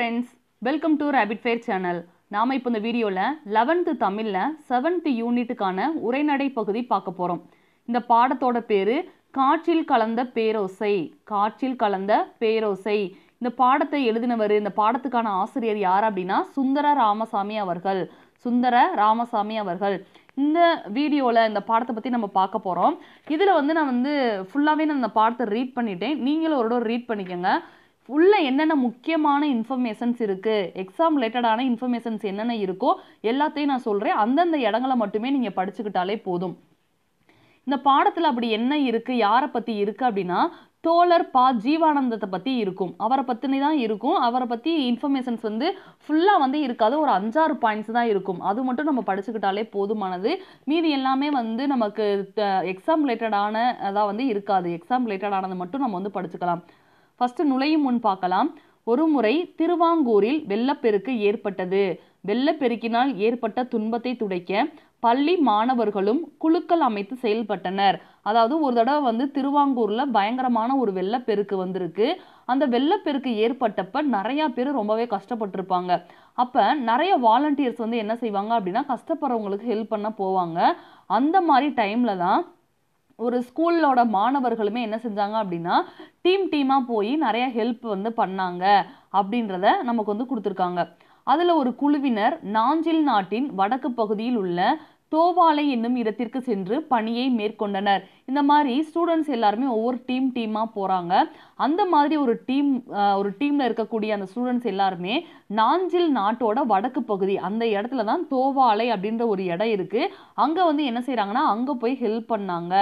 friends welcome to Rapid Fair channel நாம் இப்போ இந்த வீடியோவில் லெவன்த்து தமிழில் செவன்த்து யூனிட்டுக்கான உரைநடை பகுதி பார்க்க போகிறோம் இந்த பாடத்தோட பேர் காற்றில் கலந்த பேரோசை காற்றில் கலந்த பேரோசை இந்த பாடத்தை எழுதினவர் இந்த பாடத்துக்கான ஆசிரியர் யார் அப்படின்னா சுந்தர ராமசாமி அவர்கள் சுந்தர ராமசாமி அவர்கள் இந்த வீடியோவில் இந்த பாடத்தை பற்றி நம்ம பார்க்க போகிறோம் இதில் வந்து நான் வந்து ஃபுல்லாகவே நான் இந்த பாடத்தை ரீட் பண்ணிட்டேன் நீங்களும் ஒரு ரீட் பண்ணிக்கோங்க உள்ளே என்னென்ன முக்கியமான இன்ஃபர்மேஷன்ஸ் இருக்குது எக்ஸாம் ரிலேட்டடான இன்ஃபர்மேஷன்ஸ் என்னென்ன இருக்கோ எல்லாத்தையும் நான் சொல்கிறேன் அந்தந்த இடங்களை மட்டுமே நீங்கள் படிச்சுக்கிட்டாலே போதும் இந்த பாடத்தில் அப்படி என்ன இருக்குது யாரை பற்றி இருக்குது அப்படின்னா தோழர் பா ஜீவானந்தத்தை பற்றி இருக்கும் அவரை பற்றினி தான் இருக்கும் அவரை பற்றி இன்ஃபர்மேஷன்ஸ் வந்து ஃபுல்லாக வந்து இருக்காது ஒரு அஞ்சாறு பாயிண்ட்ஸ் தான் இருக்கும் அது மட்டும் நம்ம படிச்சுக்கிட்டாலே போதுமானது மீதி எல்லாமே வந்து நமக்கு எக்ஸாம் ரிலேட்டடான அதான் வந்து இருக்காது எக்ஸாம் ரிலேட்டடானது மட்டும் நம்ம வந்து படிச்சுக்கலாம் ஃபஸ்ட்டு நுழையும் முன் பார்க்கலாம் ஒரு முறை திருவாங்கூரில் வெள்ளப்பெருக்கு ஏற்பட்டது வெள்ளப்பெருக்கினால் ஏற்பட்ட துன்பத்தை துடைக்க பள்ளி மாணவர்களும் குழுக்கள் அமைத்து செயல்பட்டனர் அதாவது ஒரு தடவை வந்து திருவாங்கூரில் பயங்கரமான ஒரு வெள்ளப்பெருக்கு வந்திருக்கு அந்த வெள்ளப்பெருக்கு ஏற்பட்டப்ப நிறையா பேர் ரொம்பவே கஷ்டப்பட்டிருப்பாங்க அப்போ நிறைய வாலண்டியர்ஸ் வந்து என்ன செய்வாங்க அப்படின்னா கஷ்டப்படுறவங்களுக்கு ஹெல்ப் பண்ண போவாங்க அந்த மாதிரி டைமில் தான் ஒரு ஸ்கூலோட மாணவர்களுமே என்ன செஞ்சாங்க அப்படின்னா டீம் டீமாக போய் நிறைய ஹெல்ப் வந்து பண்ணாங்க அப்படின்றத நமக்கு வந்து கொடுத்துருக்காங்க அதில் ஒரு குழுவினர் நாஞ்சில் நாட்டின் வடக்கு பகுதியில் உள்ள தோவாலை என்னும் இடத்திற்கு சென்று பணியை மேற்கொண்டனர் இந்த மாதிரி ஸ்டூடெண்ட்ஸ் எல்லாருமே ஒவ்வொரு டீம் டீமாக போகிறாங்க அந்த மாதிரி ஒரு டீம் ஒரு டீமில் இருக்கக்கூடிய அந்த ஸ்டூடெண்ட்ஸ் எல்லாருமே நாஞ்சில் நாட்டோட வடக்கு பகுதி அந்த இடத்துல தான் தோவாலை அப்படின்ற ஒரு இடம் இருக்குது அங்கே வந்து என்ன செய்கிறாங்கன்னா அங்கே போய் ஹெல்ப் பண்ணாங்க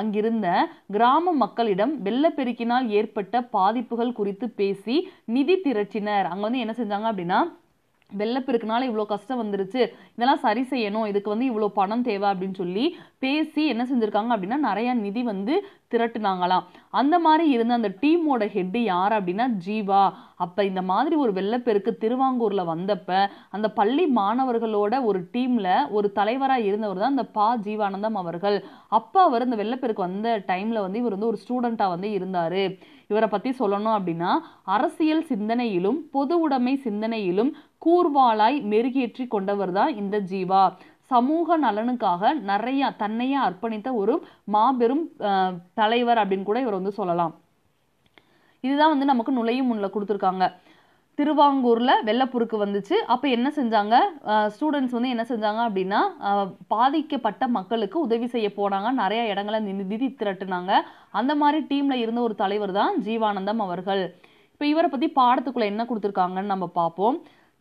அங்கிருந்த கிராம மக்களிடம் வெள்ளப்பெருக்கினால் ஏற்பட்ட பாதிப்புகள் குறித்து பேசி நிதி திரட்டினர் அங்கே வந்து என்ன செஞ்சாங்க அப்படின்னா வெள்ளப்பெருக்குனால இவ்வளோ கஷ்டம் வந்துருச்சு இதெல்லாம் சரி செய்யணும் இதுக்கு வந்து இவ்வளோ பணம் தேவை அப்படின்னு சொல்லி பேசி என்ன செஞ்சுருக்காங்க அப்படின்னா நிறையா நிதி வந்து திரட்டுனாங்களாம் அந்த மாதிரி இருந்த அந்த டீமோட ஹெட்டு யார் அப்படின்னா ஜீவா அப்போ இந்த மாதிரி ஒரு வெள்ளப்பெருக்கு திருவாங்கூரில் வந்தப்ப அந்த பள்ளி மாணவர்களோட ஒரு டீமில் ஒரு தலைவராக இருந்தவர் தான் அந்த பா ஜீவானந்தம் அவர்கள் அப்போ அவர் இந்த வெள்ளப்பெருக்கு வந்த டைமில் வந்து இவர் வந்து ஒரு ஸ்டூடெண்ட்டாக வந்து இருந்தார் இவரை பற்றி சொல்லணும் அப்படின்னா அரசியல் சிந்தனையிலும் பொது உடைமை சிந்தனையிலும் கூர்வாளாய் மெருகேற்றி கொண்டவர் தான் இந்த ஜீவா சமூக நலனுக்காக நிறைய தன்னைய அர்ப்பணித்த ஒரு மாபெரும் தலைவர் அப்படின்னு கூட இவர் வந்து சொல்லலாம் இதுதான் வந்து நமக்கு நுழையும் முன்னில் கொடுத்துருக்காங்க திருவாங்கூரில் வெள்ளப்புருக்கு வந்துச்சு அப்போ என்ன செஞ்சாங்க ஸ்டூடெண்ட்ஸ் வந்து என்ன செஞ்சாங்க அப்படின்னா பாதிக்கப்பட்ட மக்களுக்கு உதவி செய்ய போனாங்க நிறைய இடங்களை நிதி திரட்டுனாங்க அந்த மாதிரி டீமில் இருந்த ஒரு தலைவர் தான் ஜீவானந்தம் அவர்கள் இப்போ இவரை பற்றி பாடத்துக்குள்ளே என்ன கொடுத்துருக்காங்கன்னு நம்ம பார்ப்போம்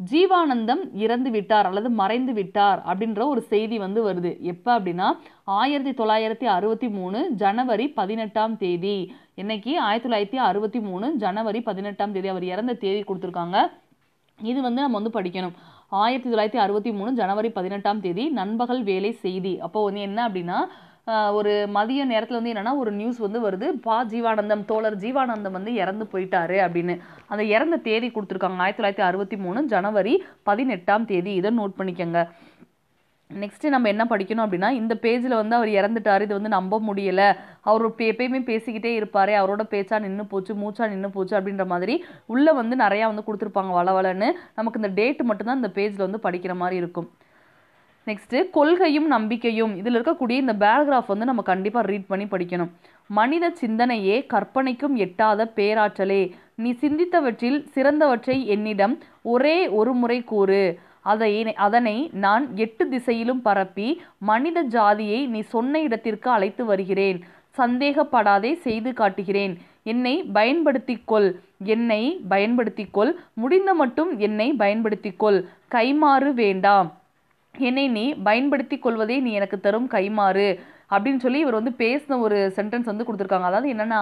ஜீவானந்தம் இறந்து விட்டார் அல்லது மறைந்து விட்டார் அப்படின்ற ஒரு செய்தி வந்து வருது எப்போ அப்படின்னா ஆயிரத்தி தொள்ளாயிரத்தி அறுபத்தி மூணு ஜனவரி பதினெட்டாம் தேதி இன்னைக்கு ஆயிரத்தி தொள்ளாயிரத்தி அறுபத்தி மூணு ஜனவரி பதினெட்டாம் தேதி அவர் இறந்த தேதி கொடுத்துருக்காங்க இது வந்து நம்ம வந்து படிக்கணும் ஆயிரத்தி தொள்ளாயிரத்தி அறுபத்தி மூணு ஜனவரி பதினெட்டாம் தேதி நண்பகல் வேலை செய்தி அப்போ வந்து என்ன அப்படின்னா ஒரு மதிய நேரத்தில் வந்து என்னென்னா ஒரு நியூஸ் வந்து வருது பா ஜீவானந்தம் தோழர் ஜீவானந்தம் வந்து இறந்து போயிட்டாரு அப்படின்னு அந்த இறந்த தேதி கொடுத்துருக்காங்க ஆயிரத்தி தொள்ளாயிரத்தி அறுபத்தி மூணு ஜனவரி பதினெட்டாம் தேதி இதை நோட் பண்ணிக்கோங்க நெக்ஸ்ட்டு நம்ம என்ன படிக்கணும் அப்படின்னா இந்த பேஜில் வந்து அவர் இறந்துட்டார் இது வந்து நம்ப முடியலை அவர் எப்பயுமே பேசிக்கிட்டே இருப்பார் அவரோட பேச்சா நின்று போச்சு மூச்சா நின்று போச்சு அப்படின்ற மாதிரி உள்ளே வந்து நிறையா வந்து கொடுத்துருப்பாங்க வள வளன்னு நமக்கு இந்த டேட்டு மட்டும்தான் இந்த பேஜில் வந்து படிக்கிற மாதிரி இருக்கும் நெக்ஸ்ட்டு கொள்கையும் நம்பிக்கையும் இதில் இருக்கக்கூடிய இந்த பேராகிராஃப் வந்து நம்ம கண்டிப்பாக ரீட் பண்ணி படிக்கணும் மனித சிந்தனையே கற்பனைக்கும் எட்டாத பேராற்றலே நீ சிந்தித்தவற்றில் சிறந்தவற்றை என்னிடம் ஒரே ஒரு முறை கூறு அதை அதனை நான் எட்டு திசையிலும் பரப்பி மனித ஜாதியை நீ சொன்ன இடத்திற்கு அழைத்து வருகிறேன் சந்தேகப்படாதே செய்து காட்டுகிறேன் என்னை பயன்படுத்திக்கொள் என்னை பயன்படுத்திக்கொள் முடிந்த மட்டும் என்னை பயன்படுத்திக்கொள் கைமாறு வேண்டாம் என்னை நீ பயன்படுத்தி கொள்வதே நீ எனக்கு தரும் கைமாறு அப்படின்னு சொல்லி இவர் வந்து பேசின ஒரு சென்டென்ஸ் வந்து கொடுத்துருக்காங்க அதாவது என்னென்னா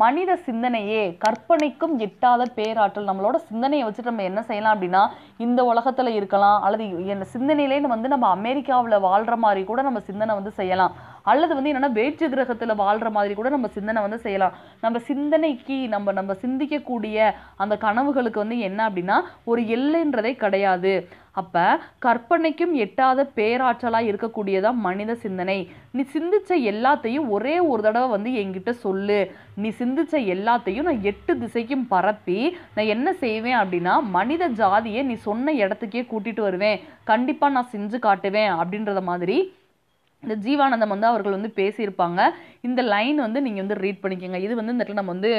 மனித சிந்தனையே கற்பனைக்கும் எட்டாத பேராற்றல் நம்மளோட சிந்தனையை வச்சுட்டு நம்ம என்ன செய்யலாம் அப்படின்னா இந்த உலகத்தில் இருக்கலாம் அல்லது என்ன சிந்தனையிலே வந்து நம்ம அமெரிக்காவில் வாழ்கிற மாதிரி கூட நம்ம சிந்தனை வந்து செய்யலாம் அல்லது வந்து என்னென்னா வேற்று கிரகத்தில் வாழ்கிற மாதிரி கூட நம்ம சிந்தனை வந்து செய்யலாம் நம்ம சிந்தனைக்கு நம்ம நம்ம சிந்திக்கக்கூடிய அந்த கனவுகளுக்கு வந்து என்ன அப்படின்னா ஒரு எல்லைன்றதே கிடையாது அப்போ கற்பனைக்கும் எட்டாத பேராற்றலாக இருக்கக்கூடியதான் மனித சிந்தனை நீ சிந்திச்ச எல்லாத்தையும் ஒரே ஒரு தடவை வந்து என்கிட்ட சொல்லு நீ சிந்திச்ச எல்லாத்தையும் நான் எட்டு திசைக்கும் பரப்பி நான் என்ன செய்வேன் அப்படின்னா மனித ஜாதியை நீ சொன்ன இடத்துக்கே கூட்டிகிட்டு வருவேன் கண்டிப்பாக நான் செஞ்சு காட்டுவேன் அப்படின்றத மாதிரி இந்த ஜீவானந்தம் வந்து அவர்கள் வந்து பேசியிருப்பாங்க இந்த லைன் வந்து நீங்கள் வந்து ரீட் பண்ணிக்கோங்க இது வந்து இந்த இடத்துல நம்ம வந்து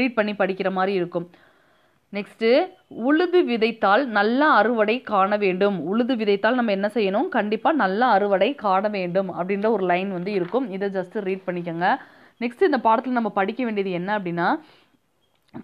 ரீட் பண்ணி படிக்கிற மாதிரி இருக்கும் நெக்ஸ்ட்டு உழுது விதைத்தால் நல்ல அறுவடை காண வேண்டும் உழுது விதைத்தால் நம்ம என்ன செய்யணும் கண்டிப்பாக நல்ல அறுவடை காண வேண்டும் அப்படின்ற ஒரு லைன் வந்து இருக்கும் இதை ஜஸ்ட்டு ரீட் பண்ணிக்கோங்க நெக்ஸ்ட் இந்த பாடத்தில் நம்ம படிக்க வேண்டியது என்ன அப்படின்னா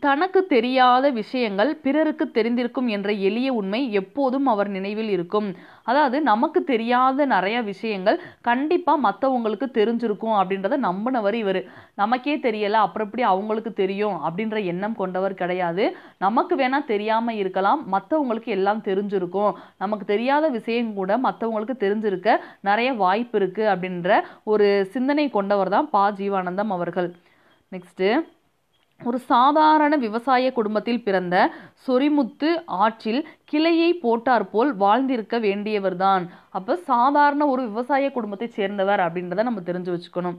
தனக்கு தெரியாத விஷயங்கள் பிறருக்கு தெரிந்திருக்கும் என்ற எளிய உண்மை எப்போதும் அவர் நினைவில் இருக்கும் அதாவது நமக்கு தெரியாத நிறைய விஷயங்கள் கண்டிப்பாக மற்றவங்களுக்கு தெரிஞ்சிருக்கும் அப்படின்றத நம்பினவர் இவர் நமக்கே தெரியலை அப்புறம் எப்படி அவங்களுக்கு தெரியும் அப்படின்ற எண்ணம் கொண்டவர் கிடையாது நமக்கு வேணால் தெரியாமல் இருக்கலாம் மற்றவங்களுக்கு எல்லாம் தெரிஞ்சிருக்கும் நமக்கு தெரியாத விஷயம் கூட மற்றவங்களுக்கு தெரிஞ்சிருக்க நிறைய வாய்ப்பு இருக்குது அப்படின்ற ஒரு சிந்தனை கொண்டவர் தான் பா ஜீவானந்தம் அவர்கள் நெக்ஸ்ட்டு ஒரு சாதாரண விவசாய குடும்பத்தில் பிறந்த சொரிமுத்து ஆற்றில் கிளையை போட்டார் போல் வாழ்ந்திருக்க வேண்டியவர்தான் அப்போ சாதாரண ஒரு விவசாய குடும்பத்தை சேர்ந்தவர் அப்படின்றத நம்ம தெரிஞ்சு வச்சுக்கணும்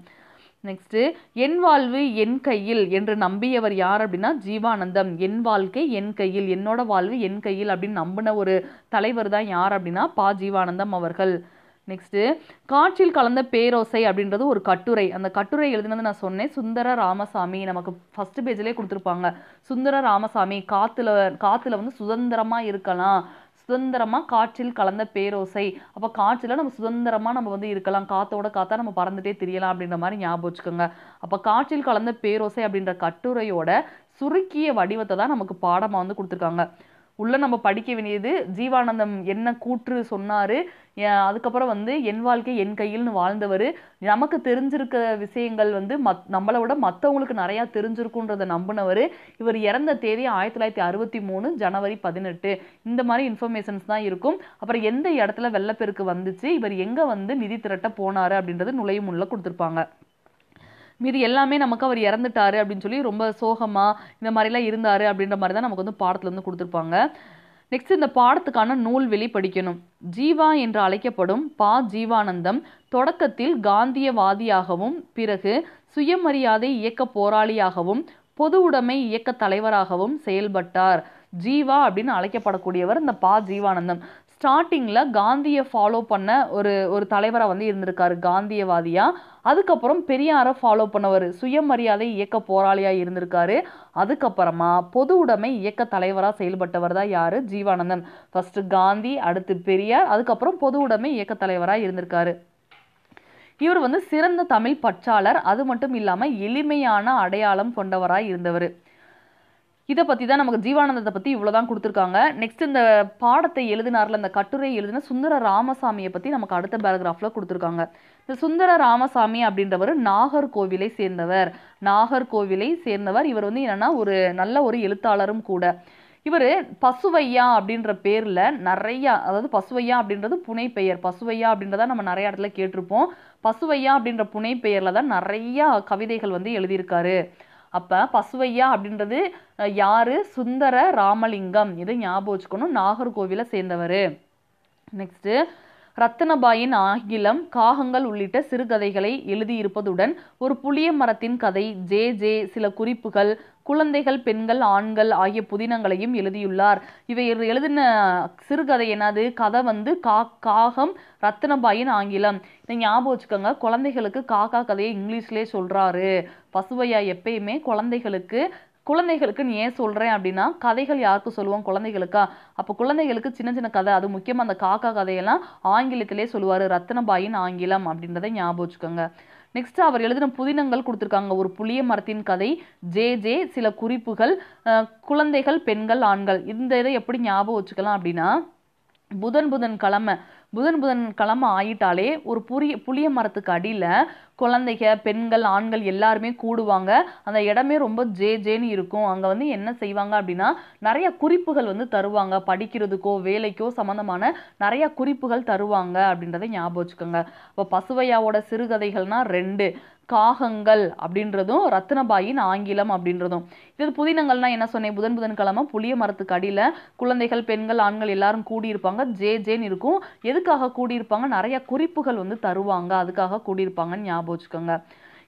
நெக்ஸ்ட்டு என் வாழ்வு என் கையில் என்று நம்பியவர் யார் அப்படின்னா ஜீவானந்தம் என் வாழ்க்கை என் கையில் என்னோட வாழ்வு என் கையில் அப்படின்னு நம்பின ஒரு தலைவர் தான் யார் அப்படின்னா பா ஜீவானந்தம் அவர்கள் நெக்ஸ்ட்டு காற்றில் கலந்த பேரோசை அப்படின்றது ஒரு கட்டுரை அந்த கட்டுரை எழுதினது நான் சொன்னேன் சுந்தர ராமசாமி நமக்கு ஃபஸ்ட்டு பேஜ்லேயே கொடுத்துருப்பாங்க சுந்தர ராமசாமி காற்றுல காற்றுல வந்து சுதந்திரமாக இருக்கலாம் சுதந்திரமாக காற்றில் கலந்த பேரோசை அப்போ காற்றில் நம்ம சுதந்திரமாக நம்ம வந்து இருக்கலாம் காற்றோட காத்தா நம்ம பறந்துட்டே தெரியலாம் அப்படின்ற மாதிரி ஞாபகம் வச்சுக்கோங்க அப்போ காற்றில் கலந்த பேரோசை அப்படின்ற கட்டுரையோட சுருக்கிய வடிவத்தை தான் நமக்கு பாடமாக வந்து கொடுத்துருக்காங்க உள்ள நம்ம படிக்க வேண்டியது ஜீவானந்தம் என்ன கூற்று சொன்னார் அதுக்கப்புறம் வந்து என் வாழ்க்கை என் கையில்னு வாழ்ந்தவர் நமக்கு தெரிஞ்சிருக்க விஷயங்கள் வந்து மத் நம்மளை விட மற்றவங்களுக்கு நிறையா தெரிஞ்சிருக்குன்றதை நம்பினவர் இவர் இறந்த தேதி ஆயிரத்தி தொள்ளாயிரத்தி அறுபத்தி மூணு ஜனவரி பதினெட்டு இந்த மாதிரி இன்ஃபர்மேஷன்ஸ் தான் இருக்கும் அப்புறம் எந்த இடத்துல வெள்ளப்பெருக்கு வந்துச்சு இவர் எங்கே வந்து நிதி திரட்ட போனார் அப்படின்றது நுழையும் உள்ள கொடுத்துருப்பாங்க மீதி எல்லாமே நமக்கு அவர் இறந்துட்டாரு அப்படின்னு சொல்லி ரொம்ப சோகமா இந்த மாதிரிலாம் இருந்தாரு அப்படின்ற மாதிரி தான் நமக்கு வந்து பாடத்துல இருந்து கொடுத்துருப்பாங்க நெக்ஸ்ட் இந்த பாடத்துக்கான நூல் வெளி படிக்கணும் ஜீவா என்று அழைக்கப்படும் பா ஜீவானந்தம் தொடக்கத்தில் காந்தியவாதியாகவும் பிறகு சுயமரியாதை இயக்க போராளியாகவும் பொது உடைமை இயக்க தலைவராகவும் செயல்பட்டார் ஜீவா அப்படின்னு அழைக்கப்படக்கூடியவர் இந்த பா ஜீவானந்தம் ஸ்டார்டிங்கில் காந்தியை ஃபாலோ பண்ண ஒரு ஒரு தலைவராக வந்து இருந்திருக்காரு காந்தியவாதியாக அதுக்கப்புறம் பெரியாரை ஃபாலோ பண்ணவர் சுயமரியாதை இயக்க போராளியாக இருந்திருக்காரு அதுக்கப்புறமா பொது உடைமை இயக்க தலைவராக செயல்பட்டவர் தான் யார் ஜீவானந்தன் ஃபஸ்ட்டு காந்தி அடுத்து பெரியார் அதுக்கப்புறம் பொது உடைமை இயக்க தலைவராக இருந்திருக்காரு இவர் வந்து சிறந்த தமிழ் பற்றாளர் அது மட்டும் இல்லாமல் எளிமையான அடையாளம் கொண்டவராக இருந்தவர் இதை பற்றி தான் நமக்கு ஜீவானந்தத்தை பற்றி இவ்வளோ தான் கொடுத்துருக்காங்க நெக்ஸ்ட் இந்த பாடத்தை எழுதினார்ல இந்த கட்டுரை எழுதின சுந்தர ராமசாமியை பற்றி நமக்கு அடுத்த பேரகிராஃபில் கொடுத்துருக்காங்க இந்த சுந்தர ராமசாமி அப்படின்றவர் நாகர்கோவிலை சேர்ந்தவர் நாகர்கோவிலை சேர்ந்தவர் இவர் வந்து என்னென்னா ஒரு நல்ல ஒரு எழுத்தாளரும் கூட இவர் பசுவையா அப்படின்ற பேரில் நிறையா அதாவது பசுவையா அப்படின்றது புனை பெயர் பசுவையா அப்படின்றத நம்ம நிறைய இடத்துல கேட்டிருப்போம் பசுவையா அப்படின்ற புனை பெயரில் தான் நிறையா கவிதைகள் வந்து எழுதியிருக்காரு அப்போ பசுவையா அப்படின்றது யார் சுந்தர ராமலிங்கம் இதை ஞாபகம் வச்சுக்கணும் நாகர்கோவிலை சேர்ந்தவர் நெக்ஸ்ட்டு ரத்தனபாயின் ஆகிலம் காகங்கள் உள்ளிட்ட சிறுகதைகளை எழுதியிருப்பதுடன் ஒரு புளிய மரத்தின் கதை ஜே ஜே சில குறிப்புகள் குழந்தைகள் பெண்கள் ஆண்கள் ஆகிய புதினங்களையும் எழுதியுள்ளார் இவை எழுதின சிறுகதை என்னது கதை வந்து கா காகம் ரத்தனபாயின் ஆங்கிலம் இதை ஞாபகம் வச்சுக்கோங்க குழந்தைகளுக்கு காக்கா கதையை இங்கிலீஷ்லேயே சொல்கிறாரு பசுவையா எப்பயுமே குழந்தைகளுக்கு குழந்தைகளுக்கு நீ ஏன் சொல்கிறேன் அப்படின்னா கதைகள் யாருக்கு சொல்லுவோம் குழந்தைகளுக்கா அப்போ குழந்தைகளுக்கு சின்ன சின்ன கதை அது முக்கியமாக அந்த காக்கா கதையெல்லாம் ஆங்கிலத்திலே சொல்லுவார் ரத்னபாயின் ஆங்கிலம் அப்படின்றத ஞாபகம் வச்சுக்கோங்க நெக்ஸ்ட் அவர் எழுதின புதினங்கள் கொடுத்துருக்காங்க ஒரு புளிய மரத்தின் கதை ஜே ஜே சில குறிப்புகள் குழந்தைகள் பெண்கள் ஆண்கள் இந்த இதை எப்படி ஞாபகம் வச்சுக்கலாம் அப்படின்னா புதன் புதன் கிழமை புதன் புதன் கிழமை ஆயிட்டாலே ஒரு புரிய புளிய மரத்துக்கு அடியில் குழந்தைங்க பெண்கள் ஆண்கள் எல்லாருமே கூடுவாங்க அந்த இடமே ரொம்ப ஜே ஜேன்னு இருக்கும் அங்கே வந்து என்ன செய்வாங்க அப்படின்னா நிறைய குறிப்புகள் வந்து தருவாங்க படிக்கிறதுக்கோ வேலைக்கோ சம்மந்தமான நிறைய குறிப்புகள் தருவாங்க அப்படின்றத ஞாபகம் வச்சுக்கோங்க இப்போ பசுவையாவோட சிறுகதைகள்னா ரெண்டு காகங்கள் அப்படின்றதும் ரத்னபாயின் ஆங்கிலம் அப்படின்றதும் இது புதினங்கள்னா என்ன சொன்னேன் புதன் புதன்கிழமை புளிய மரத்துக்கு அடியில் குழந்தைகள் பெண்கள் ஆண்கள் எல்லாரும் கூடியிருப்பாங்க ஜே ஜேன்னு இருக்கும் எதுக்காக கூடியிருப்பாங்க நிறைய குறிப்புகள் வந்து தருவாங்க அதுக்காக கூடியிருப்பாங்கன்னு ஞாபகம் வச்சுக்கோங்க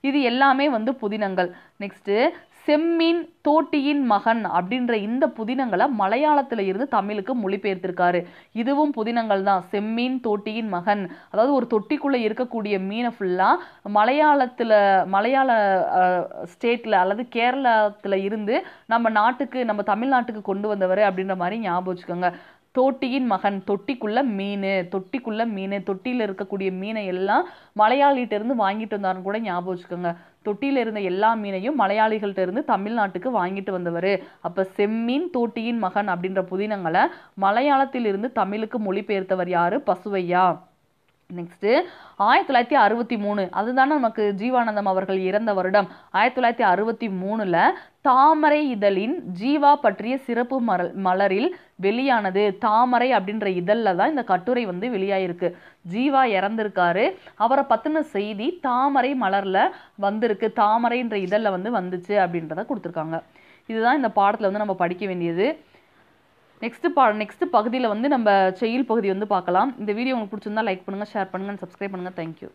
இது எல்லாமே வந்து புதினங்கள் நெக்ஸ்ட்டு செம்மீன் தோட்டியின் மகன் அப்படின்ற இந்த புதினங்களை மலையாளத்தில் இருந்து தமிழுக்கு மொழிபெயர்த்திருக்காரு இதுவும் புதினங்கள் தான் செம்மீன் தோட்டியின் மகன் அதாவது ஒரு தொட்டிக்குள்ளே இருக்கக்கூடிய மீனை ஃபுல்லாக மலையாளத்தில் மலையாள ஸ்டேட்டில் அல்லது கேரளத்தில் இருந்து நம்ம நாட்டுக்கு நம்ம தமிழ்நாட்டுக்கு கொண்டு வந்தவர் அப்படின்ற மாதிரி ஞாபகம் வச்சுக்கோங்க தோட்டியின் மகன் தொட்டிக்குள்ள மீன் தொட்டிக்குள்ள மீன் தொட்டியில் இருக்கக்கூடிய மீனை எல்லாம் மலையாளிகிட்டேருந்து வாங்கிட்டு வந்தாருன்னு கூட ஞாபகம் வச்சுக்கோங்க தொட்டியில் இருந்த எல்லா மீனையும் மலையாளிகள்கிட்ட இருந்து தமிழ்நாட்டுக்கு வாங்கிட்டு வந்தவர் அப்போ செம்மீன் தோட்டியின் மகன் அப்படின்ற புதினங்களை மலையாளத்திலிருந்து தமிழுக்கு மொழிபெயர்த்தவர் யார் பசுவையா நெக்ஸ்ட்டு ஆயிரத்தி தொள்ளாயிரத்தி அறுபத்தி மூணு அதுதானே நமக்கு ஜீவானந்தம் அவர்கள் இறந்த வருடம் ஆயிரத்தி தொள்ளாயிரத்தி அறுபத்தி மூணில் தாமரை இதழின் ஜீவா பற்றிய சிறப்பு மலர் மலரில் வெளியானது தாமரை அப்படின்ற இதழில் தான் இந்த கட்டுரை வந்து வெளியாயிருக்கு ஜீவா இறந்திருக்காரு அவரை பற்றின செய்தி தாமரை மலரில் வந்திருக்கு தாமரைன்ற இதழில் வந்து வந்துச்சு அப்படின்றத கொடுத்துருக்காங்க இதுதான் இந்த பாடத்தில் வந்து நம்ம படிக்க வேண்டியது நெக்ஸ்ட் பா நெக்ஸ்ட் பகுதியில் வந்து நம்ம செயல் பகுதி வந்து பார்க்கலாம் இந்த வீடியோ உங்களுக்கு பிடிச்சிருந்தா லைக் பண்ணுங்கள் ஷேர் பண்ணுங்கள் சப்ஸ்கிரைப் பண்ணுங்கள் தேங்க்யூ